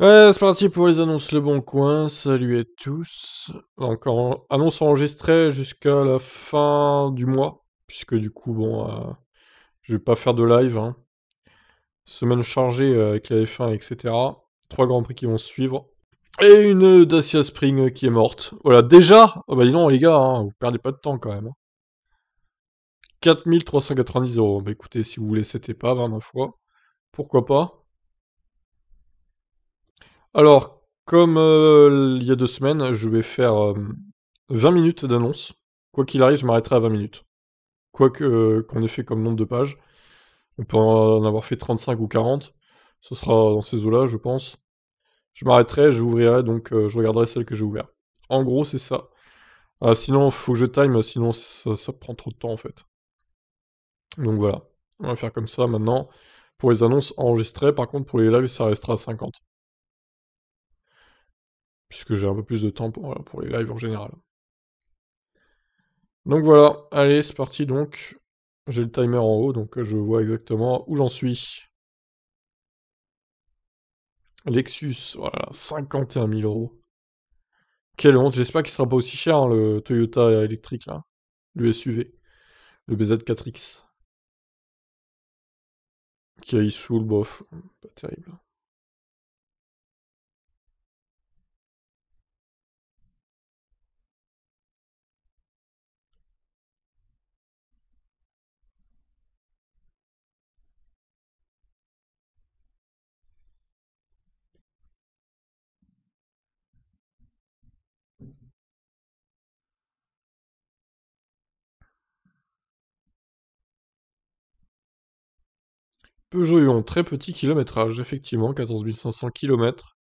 c'est parti pour les annonces Le Bon Coin, salut à tous. Donc, annonce enregistrée jusqu'à la fin du mois, puisque du coup, bon, euh, je vais pas faire de live. Hein. Semaine chargée euh, avec la F1, etc. Trois grands prix qui vont suivre. Et une Dacia Spring qui est morte. Voilà, déjà oh Bah dis non, les gars, hein, vous perdez pas de temps quand même. 4390 hein. euros. Bah écoutez, si vous voulez pas pas ma fois, pourquoi pas alors, comme euh, il y a deux semaines, je vais faire 20 minutes d'annonce. Quoi qu'il arrive, je m'arrêterai à 20 minutes. Quoi qu'on ait fait comme nombre de pages. On peut en avoir fait 35 ou 40. Ce sera dans ces eaux-là, je pense. Je m'arrêterai, j'ouvrirai, donc je regarderai celle que j'ai ouverte. En gros, c'est ça. Ah, sinon, faut que je time, sinon ça, ça prend trop de temps en fait. Donc voilà. On va faire comme ça maintenant. Pour les annonces enregistrées, par contre, pour les lives, ça restera à 50 puisque j'ai un peu plus de temps euh, pour, les lives en général. Donc voilà, allez, c'est parti donc. J'ai le timer en haut, donc euh, je vois exactement où j'en suis. Lexus, voilà, 51 000 euros. Quelle honte, j'espère qu'il sera pas aussi cher hein, le Toyota électrique, là. le SUV, le BZ4X. Qui sous le bof, pas terrible. Peugeot très petit kilométrage, effectivement, 14 500 km.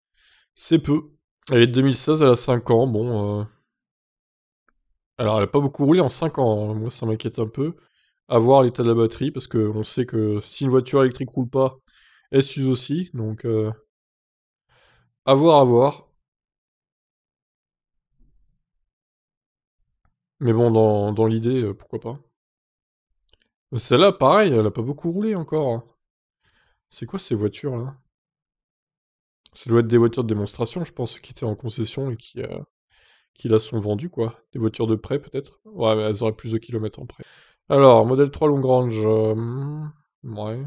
C'est peu. Elle est de 2016, elle a 5 ans, bon... Euh, alors, elle a pas beaucoup roulé en 5 ans, hein. moi ça m'inquiète un peu. À voir l'état de la batterie, parce qu'on sait que si une voiture électrique roule pas, elle s'use aussi, donc... Euh... À voir, à voir. Mais bon, dans, dans l'idée, euh, pourquoi pas. Celle-là, pareil, elle n'a pas beaucoup roulé encore. Hein. C'est quoi ces voitures là? Ça doit être des voitures de démonstration, je pense, qui étaient en concession et qui, euh, qui là sont vendues, quoi. Des voitures de prêt, peut-être? Ouais, mais elles auraient plus de kilomètres en prêt. Alors, modèle 3 Long Range. Euh, ouais.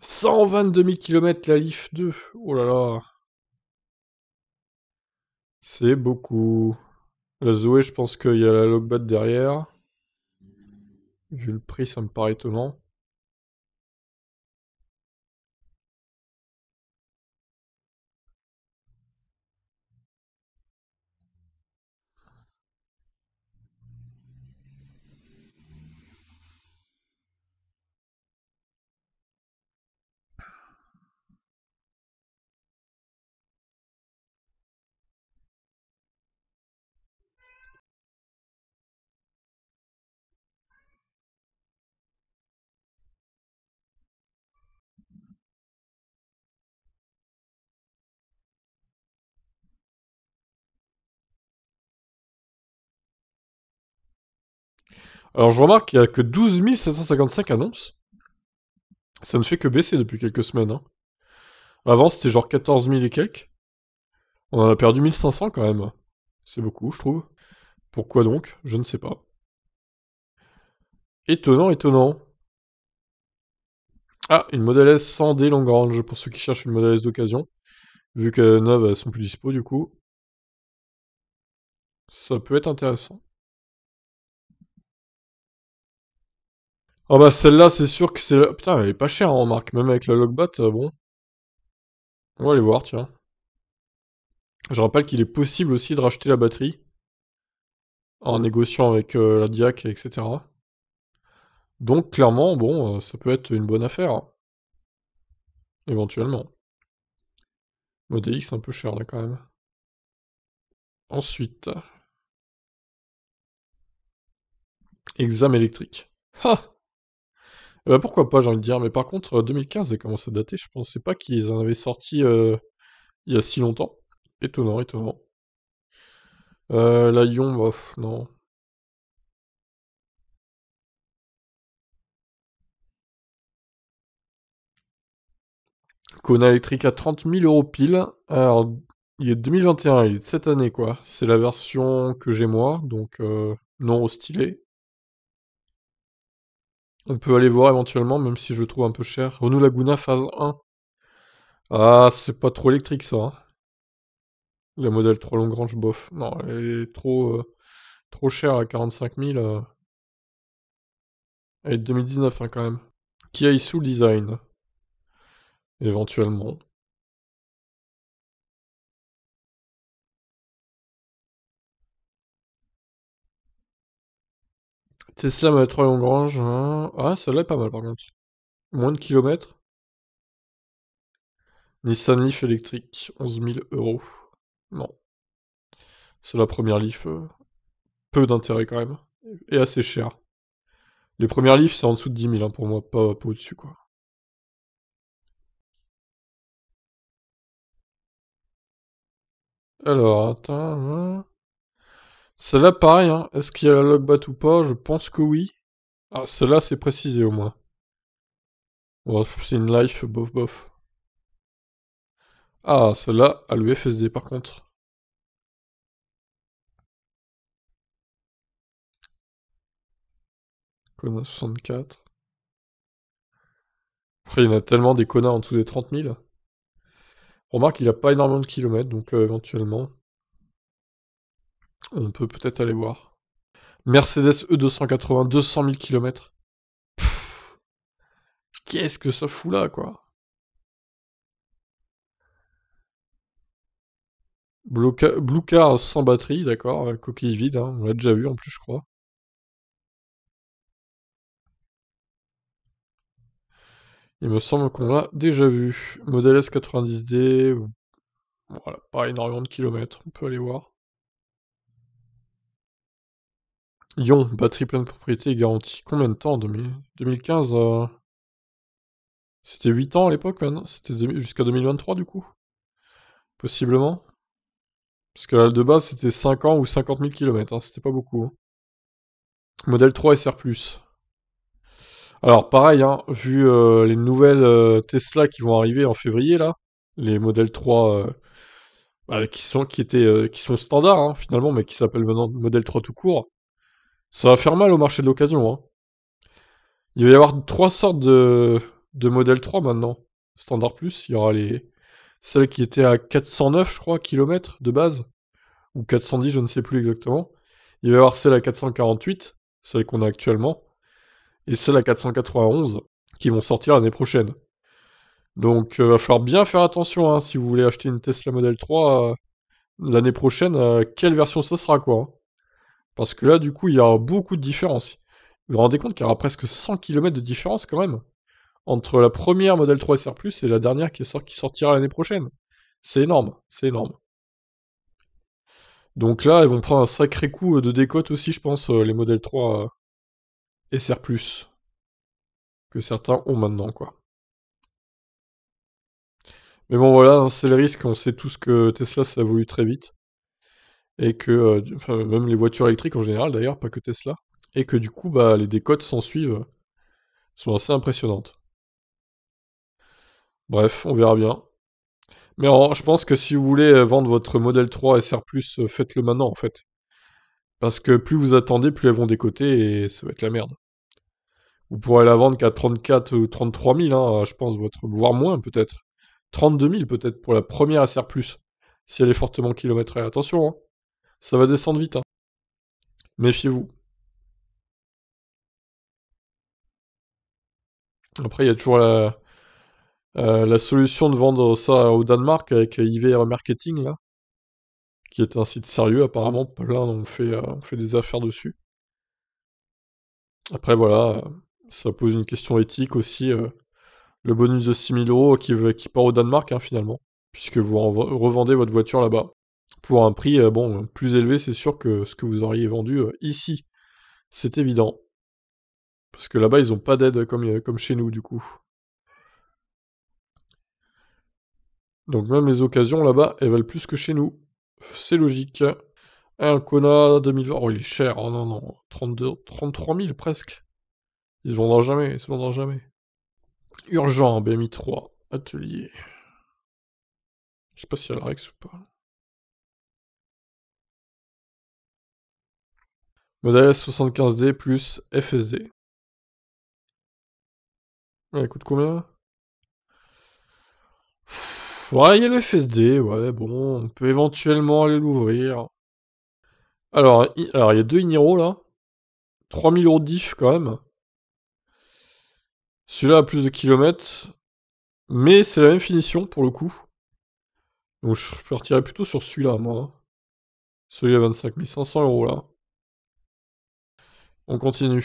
122 000 km la Leaf 2. Oh là là. C'est beaucoup. La Zoé, je pense qu'il y a la Logbat derrière. Vu le prix, ça me paraît étonnant. Alors je remarque qu'il n'y a que 12 755 annonces. Ça ne fait que baisser depuis quelques semaines. Hein. Avant, c'était genre 14 000 et quelques. On a perdu 1500 quand même. C'est beaucoup, je trouve. Pourquoi donc Je ne sais pas. Étonnant, étonnant. Ah, une Model S 100D long range pour ceux qui cherchent une Model S d'occasion. Vu que neuves, sont plus dispo du coup. Ça peut être intéressant. Oh bah celle-là, c'est sûr que c'est... Putain, elle est pas chère en marque, même avec la logbot, euh, bon. On va aller voir, tiens. Je rappelle qu'il est possible aussi de racheter la batterie. En négociant avec euh, la DIAC, etc. Donc clairement, bon, euh, ça peut être une bonne affaire. Hein. Éventuellement. Model un peu cher là quand même. Ensuite. Examen électrique. Ha eh ben, pourquoi pas, j'ai envie de dire. Mais par contre, 2015 a commencé à dater. Je pensais pas qu'ils en avaient sorti euh, il y a si longtemps. Étonnant, étonnant. Euh, la Lyon, bof, oh, non. Kona électrique à 30 000 euros pile. Alors, il est 2021, il est de cette année, quoi. C'est la version que j'ai moi, donc euh, non au on peut aller voir éventuellement, même si je le trouve un peu cher. Renault Laguna phase 1. Ah, c'est pas trop électrique ça. le hein. La modèle trop long range, bof. Non, elle est trop, euh, trop chère à 45 000. Euh. Elle est 2019 hein, quand même. Kia Soul Design. Éventuellement. C'est ça, ma 3 range. Hein. Ah, celle-là est pas mal par contre. Moins de kilomètres. Nissan Leaf électrique, 11 000 euros. Non. C'est la première Leaf. Euh. peu d'intérêt quand même. Et assez cher. Les premières Leaf, c'est en dessous de 10 000 hein, pour moi, pas, pas au-dessus quoi. Alors, attends. Hein. Celle-là, pareil, hein. est-ce qu'il y a la logbat ou pas Je pense que oui. Ah, celle-là, c'est précisé au moins. Bon, c'est une life, bof bof. Ah, celle-là, à l'UFSD par contre. Kona 64. Après, il y en a tellement des connards en dessous des 30 000. Remarque, il n'a pas énormément de kilomètres, donc euh, éventuellement. On peut peut-être aller voir. Mercedes E280, 200 000 km. Qu'est-ce que ça fout là, quoi Blue Car sans batterie, d'accord, euh, coquille vide, hein, on l'a déjà vu en plus, je crois. Il me semble qu'on l'a déjà vu. Modèle S90D, voilà, pas énormément de kilomètres, on peut aller voir. Ion, batterie pleine propriété garantie. Combien de temps 2015 euh? C'était 8 ans à l'époque maintenant C'était jusqu'à 2023 du coup Possiblement Parce que là, e de base c'était 5 ans ou 50 000 km, c'était pas beaucoup. Hein. Modèle 3 SR. Alors pareil, hein. vu euh, les nouvelles euh, Tesla qui vont arriver en février là, les modèles 3 bah, qui, sont, qui, étaient, qui sont standards hein, finalement, mais qui s'appellent maintenant modèle 3 tout court ça va faire mal au marché de l'occasion. Hein. Il va y avoir trois sortes de, de 3 maintenant. Standard Plus, il y aura les celles qui étaient à 409, je crois, kilomètres de base. Ou 410, je ne sais plus exactement. Il va y avoir celle à 448, celle qu'on a actuellement. Et celle à 491, qui vont sortir l'année prochaine. Donc il euh, va falloir bien faire attention hein, si vous voulez acheter une Tesla Model 3 euh, l'année prochaine, euh, quelle version ça sera quoi. Hein. Parce que là, du coup, il y a beaucoup de différences. Vous vous rendez compte qu'il y aura presque 100 km de différence quand même entre la première modèle 3 SR Plus et la dernière qui, sortira l'année prochaine. C'est énorme, c'est énorme. Donc là, ils vont prendre un sacré coup euh, de décote aussi, je pense, euh, les modèles 3 SR Plus que certains ont maintenant, quoi. Mais bon, voilà, hein, c'est le risque. On sait tous que Tesla, ça évolue très vite et que euh, même les voitures électriques en général d'ailleurs, pas que Tesla, et que du coup bah les décotes s'en suivent, sont assez impressionnantes. Bref, on verra bien. Mais je pense que si vous voulez euh, vendre votre modèle 3 SR+, faites-le maintenant en fait. Parce que plus vous attendez, plus elles vont décoter et ça va être la merde. Vous pourrez la vendre qu'à 34 ou 33 000, hein, je pense, votre, voire moins peut-être. 32 000 peut-être pour la première SR+, si elle est fortement kilométrée. Attention, hein. Ça va descendre vite. Hein. Méfiez-vous. Après, il y a toujours euh, la, solution de vendre ça au Danemark avec IVR Marketing, là, qui est un site sérieux, apparemment. Là, on fait, euh, on fait des affaires dessus. Après, voilà, ça pose une question éthique aussi. Euh, le bonus de 6000 euros qui, qui part au Danemark, hein, finalement, puisque vous revendez votre voiture là-bas pour un prix euh, bon plus élevé, c'est sûr que ce que vous auriez vendu euh, ici, c'est évident. Parce que là-bas, ils n'ont pas d'aide comme, euh, comme chez nous, du coup. Donc même les occasions là-bas, elles valent plus que chez nous. C'est logique. Un Kona 2020. Oh, il est cher. Oh non, non. 32, 33 000 presque. ils se vendra jamais. ils se vendra jamais. Urgent, BMI 3. Atelier. Je sais pas si y a Rex ou pas. modèle 75D plus FSD. Elle coûte combien Ouais, il y a le FSD, ouais, bon, on peut éventuellement aller l'ouvrir. Alors, il y a deux Iniro là. 3000 euros de diff quand même. Celui-là a plus de kilomètres. Mais c'est la même finition pour le coup. Donc je partirais plutôt sur celui-là, moi. Hein. Celui à 25 500 euros là. On continue.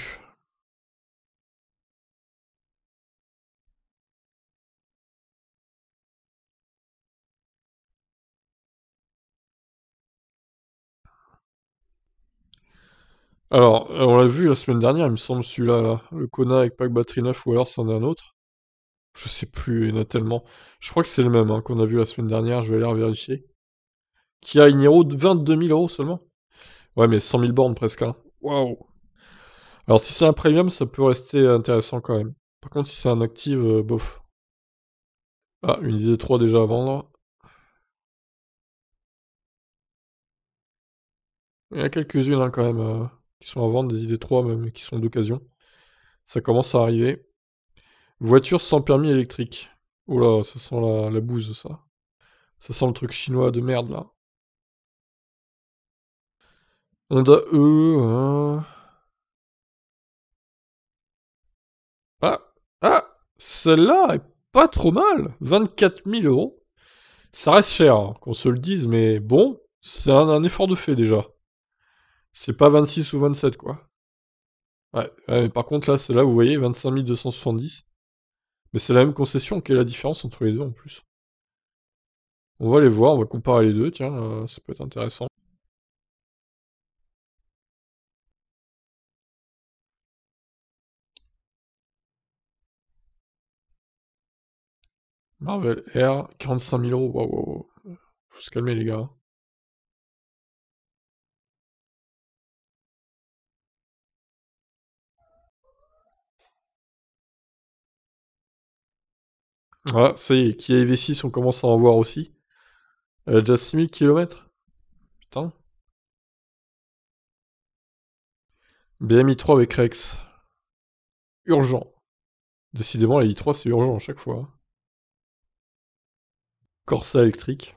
Alors, euh, on l'a vu la semaine dernière, il me semble, celui-là, le Kona avec pack batterie 9, ou alors c'en est un autre. Je sais plus, il y en a tellement. Je crois que c'est le même hein, qu'on a vu la semaine dernière, je vais aller vérifier. Qui a une Hero de 22 000 euros seulement Ouais, mais 100 000 bornes presque. Hein. Waouh alors si c'est un premium, ça peut rester intéressant quand même. Par contre, si c'est un active, euh, bof. Ah, une idée 3 déjà à vendre. Il y a quelques-unes hein, quand même euh, qui sont à vendre, des idées 3 même, qui sont d'occasion. Ça commence à arriver. Voiture sans permis électrique. Oh là, ça sent la, la bouse, ça. Ça sent le truc chinois de merde, là. Honda E... Hein. Ah, celle-là est pas trop mal. 24 000 euros. Ça reste cher, hein, qu'on se le dise, mais bon, c'est un, effort de fait déjà. C'est pas 26 ou 27, quoi. Ouais, par contre, là, celle-là, vous voyez, 25 270. Mais c'est la même concession, quelle est la différence entre les deux en plus On va les voir, on va comparer les deux, tiens, euh, ça peut être intéressant. Marvel Air, 45 000 euros. Waouh, Faut se calmer, les gars. Ah ça y est, Kia EV6, on commence à en voir aussi. a euh, déjà 6000 km. Putain. BMI 3 avec Rex. Urgent. Décidément, la I3, c'est urgent à chaque fois. Corsa électrique.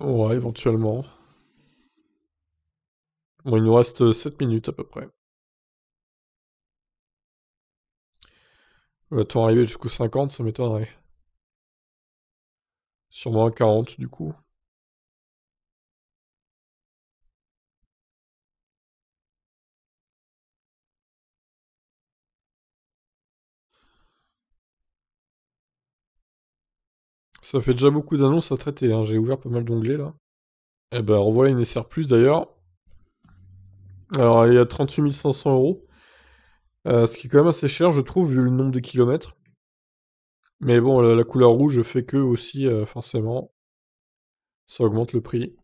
Ouais, éventuellement. Bon, il nous reste 7 minutes à peu près. Va-t-on arriver jusqu'au 50 Ça m'étonnerait. Sûrement à 40 du coup. Ça fait déjà beaucoup d'annonces à traiter, hein. j'ai ouvert pas mal d'onglets là. Eh ben, voit une SR+, d'ailleurs. Alors, elle est à 38 500 euros. Euh, ce qui est quand même assez cher, je trouve, vu le nombre de kilomètres. Mais bon, la, couleur rouge fait que aussi, euh, forcément, ça augmente le prix.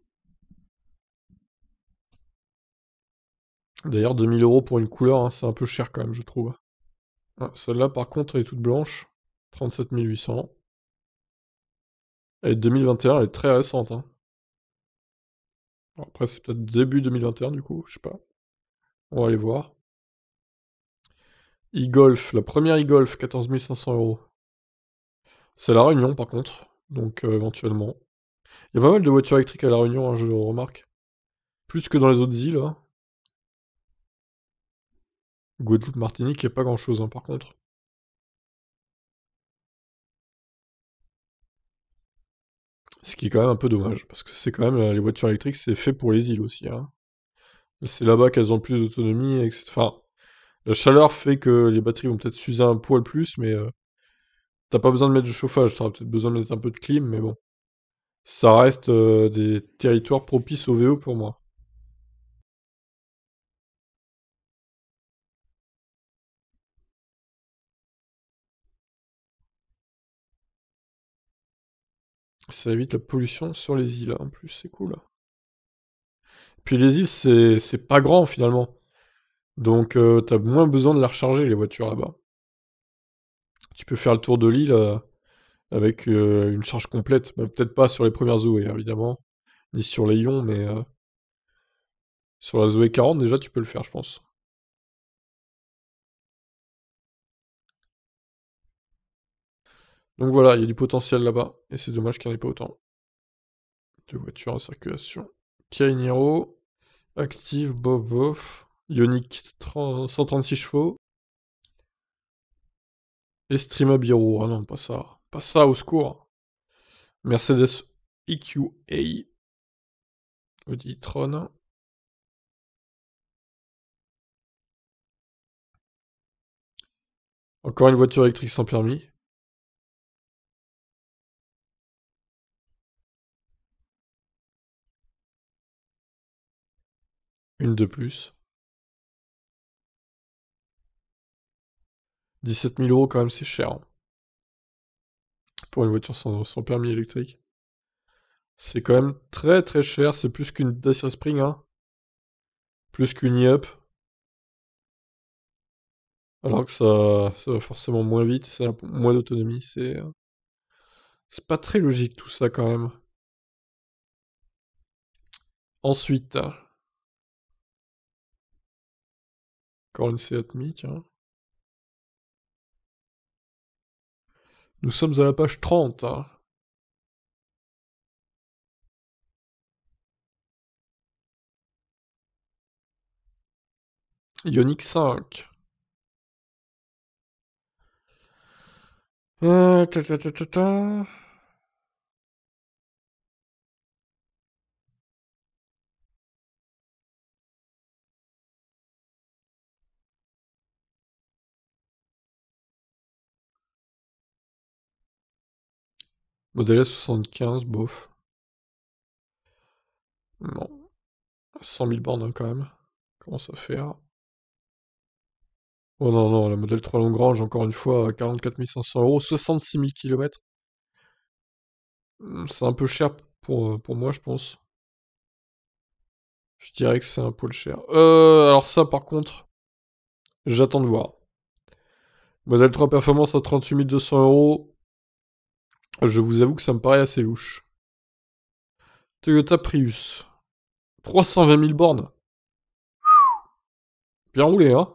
D'ailleurs, 2000 euros pour une couleur, hein, c'est un peu cher quand même, je trouve. Celle-là, par contre, elle est toute blanche. 37 800. 2021, elle est très récente. Hein. Après, c'est peut-être début 2021, du coup, je sais pas. On va aller voir. E-Golf, la première e-Golf, 14 500 euros. C'est La Réunion, par contre, donc euh, éventuellement. Il y a pas mal de voitures électriques à La Réunion, hein, je le remarque. Plus que dans les autres îles. Hein. Guadeloupe, Martinique, il n'y a pas grand-chose, par contre. Ce qui est quand même un peu dommage, parce que c'est quand même euh, les voitures électriques, c'est fait pour les îles aussi. Hein. C'est là-bas qu'elles ont plus d'autonomie. etc. enfin, la chaleur fait que les batteries vont peut-être s'user un poil plus, mais euh, t'as pas besoin de mettre du chauffage. T'auras peut-être besoin de mettre un peu de clim, mais bon. Ça reste euh, des territoires propices au VE pour moi. Ça évite la pollution sur les îles, hein, en plus, c'est cool. Puis les îles, c'est pas grand finalement. Donc euh, t'as moins besoin de la recharger, les voitures là-bas. Tu peux faire le tour de l'île euh, avec euh, une charge complète. mais peut-être pas sur les premières Zoé, évidemment, ni sur les Ions, mais sur la Zoé 40, déjà, tu peux le faire, je pense. Donc voilà, il y a du potentiel là-bas, et c'est dommage qu'il n'y en ait pas autant. Deux voitures en circulation. Cainero, active, bof, bof. Ionic 136 chevaux. Et Streamabiro, Biro. Ah non, pas ça. Pas ça, au secours. Mercedes EQA. Audi Tron. Encore une voiture électrique sans permis. une de plus. 17 000 euros quand même c'est cher. Hein. Pour une voiture sans, permis électrique. C'est quand même très très cher, c'est plus qu'une Dacia Spring, hein. plus qu'une e-up. Alors que ça, ça va forcément moins vite, ça a moins d'autonomie, c'est... Euh, c'est pas très logique tout ça quand même. Ensuite, 47 tiens. Nous sommes à la page 30. Hein. Ionic 5. Euh, ta ta ta Modèle 75, bof. Non. 100 000 bornes hein, quand même. Comment ça faire hein? Oh non, non, la modèle 3 Longrange, encore une fois, 44 500 euros, 66 000 km. C'est un peu cher euh, pour, moi, je pense. Je dirais que c'est un peu cher. Euh, alors ça, par contre, j'attends de voir. Modèle 3 Performance à 38 200 euros. Je vous avoue que ça me paraît assez louche. Toyota Prius. 320 000 bornes. Bien roulé, hein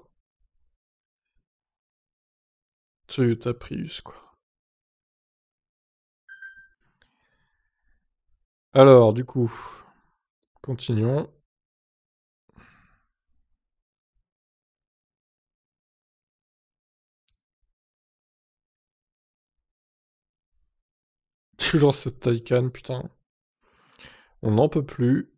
Toyota Prius, quoi. Alors, du coup, continuons. toujours cette Taikan, putain. On n'en peut plus.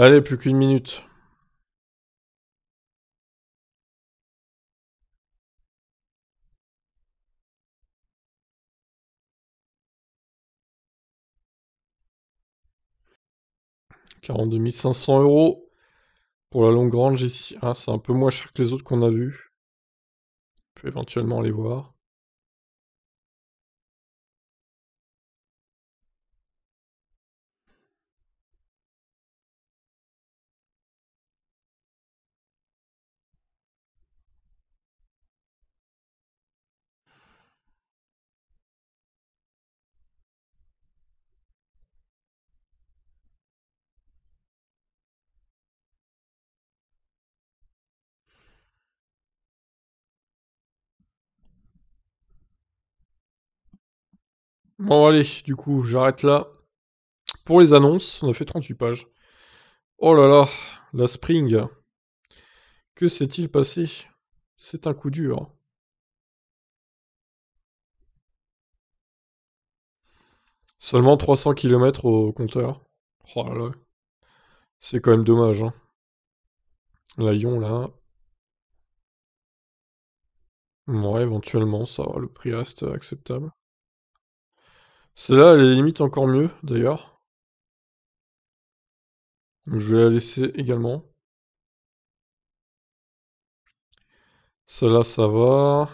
Allez, plus qu'une minute. Quarante-deux euros pour la longue range ici. Ah, c'est un peu moins cher que les autres qu'on a vus. On peut éventuellement les voir. Bon allez, du coup, j'arrête là. Pour les annonces, on a fait 38 pages. Oh là là, la Spring. Que s'est-il passé C'est un coup dur. Seulement 300 km au compteur. Oh là là. C'est quand même dommage. Hein. là. Bon, éventuellement, ça, le prix reste acceptable. Celle-là, elle est limite encore mieux, d'ailleurs. Je vais la laisser également. Celle-là, ça va.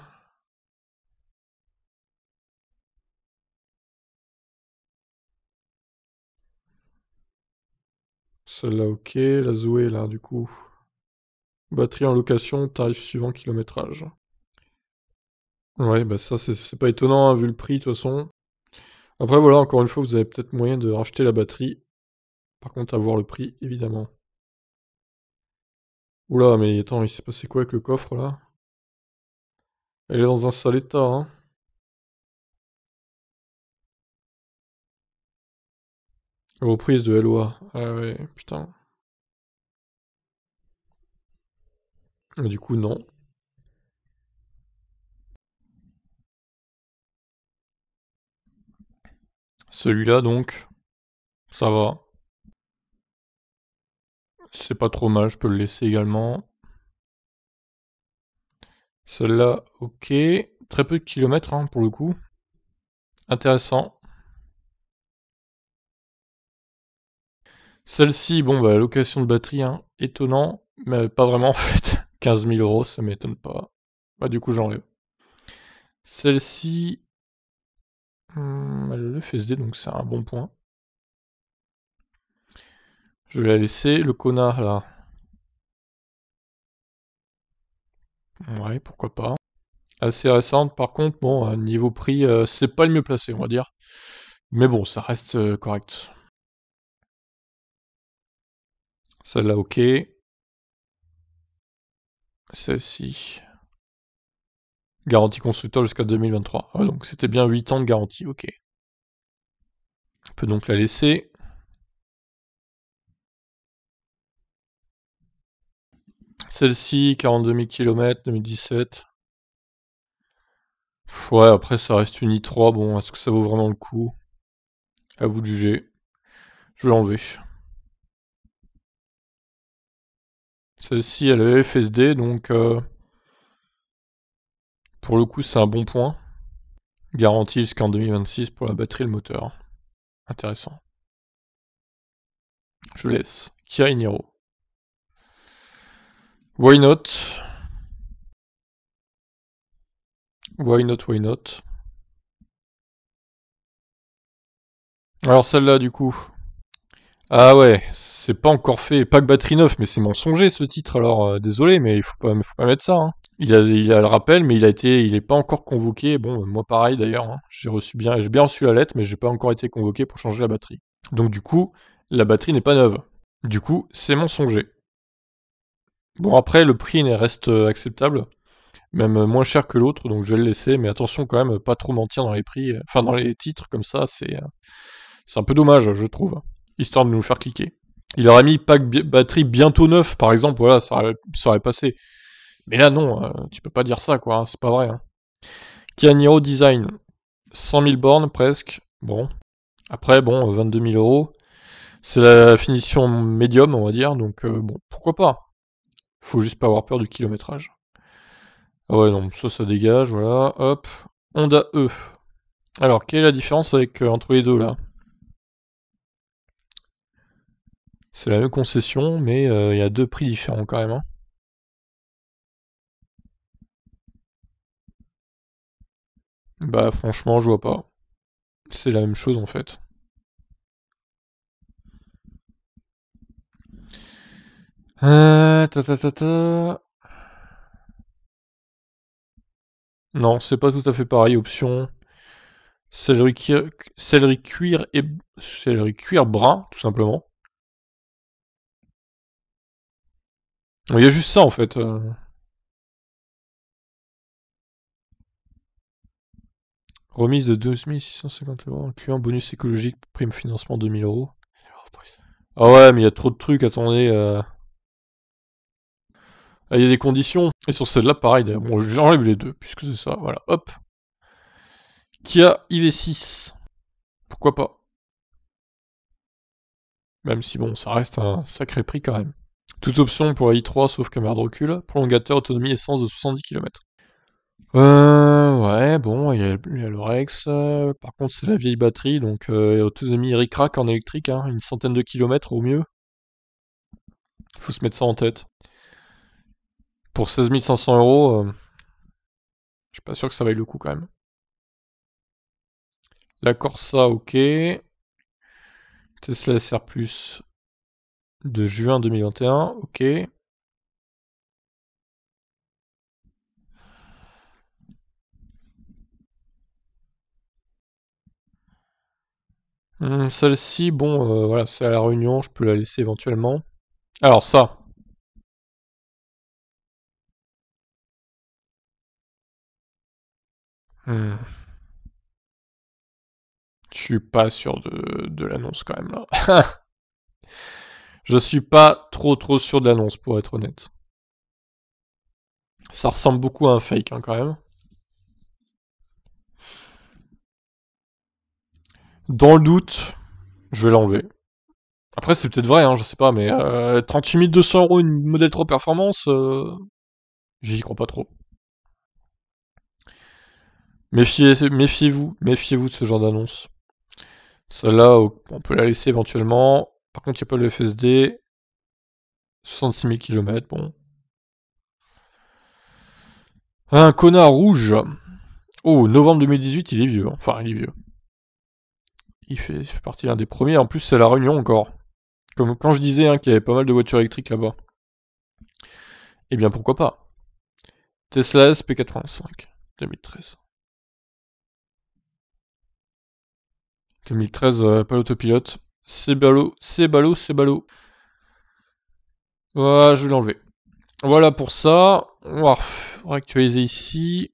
Celle-là, ok. La Zoé, là, du coup. Batterie en location, tarif suivant, kilométrage. Ouais, bah ça, c'est pas étonnant, hein, vu le prix, de toute façon. Après, voilà, encore une fois, vous avez peut-être moyen de racheter la batterie. Par contre, à voir le prix, évidemment. Oula, mais attends, il s'est passé quoi avec le coffre, là Elle est dans un sale état, hein Reprise de LOA. Ah ouais, putain. du coup, non. Celui-là donc, ça va. C'est pas trop mal, je peux le laisser également. Celle-là, ok. Très peu de kilomètres hein, pour le coup. Intéressant. Celle-ci, bon, bah, location de batterie, hein, étonnant, mais pas vraiment en fait. 15 000 euros, ça m'étonne pas. Bah, du coup, j'enlève. Celle-ci, Hum, le FSD, donc c'est un bon point. Je vais la laisser. Le connard, là. Ouais, pourquoi pas. Assez récente, par contre, bon, euh, niveau prix, euh, c'est pas le mieux placé, on va dire. Mais bon, ça reste euh, correct. Celle-là, ok. Celle-ci. Garantie constructeur jusqu'à 2023. Ah donc c'était bien 8 ans de garantie, ok. On peut donc la laisser. Celle-ci, 42 000 km, 2017. ouais, après ça reste une i3, bon, est-ce que ça vaut vraiment le coup À vous de juger. Je vais l'enlever. Celle-ci, elle est FSD, donc... Euh, pour le coup, c'est un bon point. Garantie jusqu'en 2026 pour la batterie et le moteur. Intéressant. Je laisse. Kia Inero. Why not Why not, why not Alors celle-là du coup. Ah ouais, c'est pas encore fait. Pas que batterie neuf, mais c'est mensonger ce titre, alors euh, désolé, mais il faut pas, faut pas mettre ça. Hein. Il a, le rappel, mais il a été, il n'est pas encore convoqué. Bon, moi pareil d'ailleurs, hein. j'ai reçu bien, j'ai bien reçu la lettre, mais j'ai pas encore été convoqué pour changer la batterie. Donc du coup, la batterie n'est pas neuve. Du coup, c'est mensonger. Bon après, le prix reste euh, acceptable, même euh, moins cher que l'autre, donc je vais le laisser. Mais attention quand même, pas trop mentir dans les prix, euh, enfin dans les titres comme ça, c'est, c'est un peu dommage, je trouve, histoire de nous faire cliquer. Il aurait mis pack batterie bientôt neuf, par exemple, voilà, ça aurait passé. Mais là, non, euh, tu peux pas dire ça, quoi, hein, c'est pas vrai. Hein. Design, 100 000 bornes presque. Bon. Après, bon, 22 euh, 000 euros. C'est la finition médium, on va dire, donc euh, bon, pourquoi pas. Faut juste pas avoir peur du kilométrage. Ah ouais, non, ça, ça dégage, voilà, hop. Honda E. Alors, quelle est la différence avec, entre les deux, là C'est la même concession, mais il y a deux prix différents, quand même. Hein. Bah franchement, je vois pas. C'est la même chose en fait. Euh, non, c'est pas tout à fait pareil. Option. Céleri, cuir, céleri cuir et céleri cuir brun, tout simplement. Il y a juste ça en fait. Euh. Remise de 650 euros, incluant bonus écologique, prime financement 2000 euros. Ah ouais, mais il y a trop de trucs, attendez. Euh. Ah, il y a des conditions. Et sur celle-là, pareil, Bon, j'enlève les deux, puisque c'est ça, voilà, hop. Kia IV6. Pourquoi pas Même si, bon, ça reste un sacré prix quand même. Toute option pour la i3 sauf caméra de recul, prolongateur autonomie essence de 70 km. Euh ouais, bon, il y a euh, par contre, c'est la vieille batterie, donc les euh, autonomie ric en électrique, hein, une centaine de kilomètres au mieux. Faut se mettre ça en tête. Pour 16 500 euros, euh, je suis pas sûr que ça vaille le coup, quand même. La Corsa, OK. Tesla SR+ de juin 2021, OK. Euh, celle-ci, bon, euh, voilà, c'est à la réunion, je peux la laisser éventuellement. Alors ça. Hmm. Je suis pas sûr de, de l'annonce quand même là. je suis pas trop trop sûr de l'annonce pour être honnête. Ça ressemble beaucoup à un fake hein, quand même. Dans le doute, je vais l'enlever. Après, c'est peut-être vrai, hein, je sais pas, mais euh, 38 200 euros une modèle 3 performance, euh, j'y crois pas trop. Méfiez-vous, méfiez vous méfiez vous de ce genre d'annonce. Celle-là, on peut la laisser éventuellement. Par contre, il n'y a pas le FSD. 66 000 km, bon. Un connard rouge. Oh, novembre 2018, il est vieux. Hein. Enfin, il est vieux il fait, partie l'un des premiers. En plus, c'est la Réunion encore. Comme quand je disais hein, qu'il y avait pas mal de voitures électriques là-bas. Eh bien, pourquoi pas Tesla SP85, 2013. 2013, pas l'autopilote. C'est ballot, c'est ballot, c'est ballot. Voilà, je vais l'enlever. Voilà pour ça. On va réactualiser ici.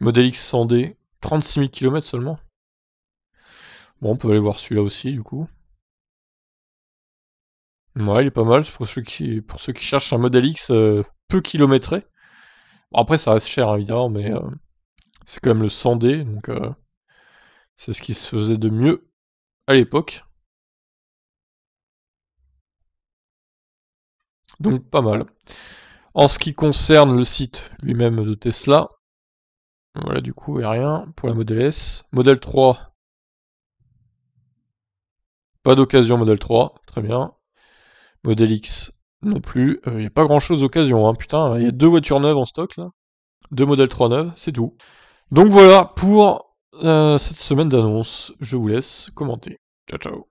Model X 100D. 36 000 km seulement. Bon, on peut aller voir celui-là aussi, du coup. Ouais, il est pas mal, pour ceux qui, pour ceux qui cherchent un modèle X euh, peu kilométré. après, ça reste cher, évidemment, mais euh, c'est quand même le 100D, donc euh, c'est ce qui se faisait de mieux à l'époque. Donc pas mal. En ce qui concerne le site lui-même de Tesla, voilà du coup et rien pour la Model S. Model 3, pas d'occasion modèle 3, très bien. Modèle X non plus. Il euh, n'y a pas grand chose d'occasion, hein, putain. Il y a deux voitures neuves en stock là. Deux modèles 3 neuves, c'est tout. Donc voilà pour euh, cette semaine d'annonce. Je vous laisse commenter. Ciao ciao.